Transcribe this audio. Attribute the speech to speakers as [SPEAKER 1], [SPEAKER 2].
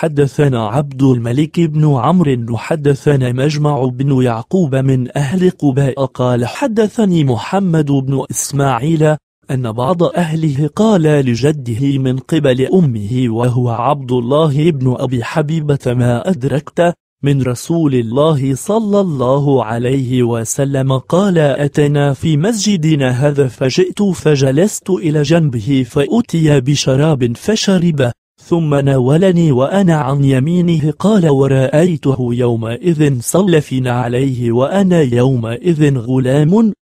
[SPEAKER 1] حدثنا عبد الملك بن عمرو حدثنا مجمع بن يعقوب من أهل قباء قال حدثني محمد بن إسماعيل أن بعض أهله قال لجده من قبل أمه وهو عبد الله بن أبي حبيبة ما أدركت من رسول الله صلى الله عليه وسلم قال أتنا في مسجدنا هذا فجئت فجلست إلى جنبه فأتي بشراب فشربه ثم ناولني وأنا عن يمينه قال ورأيته يومئذ صلى عليه وأنا يومئذ غلام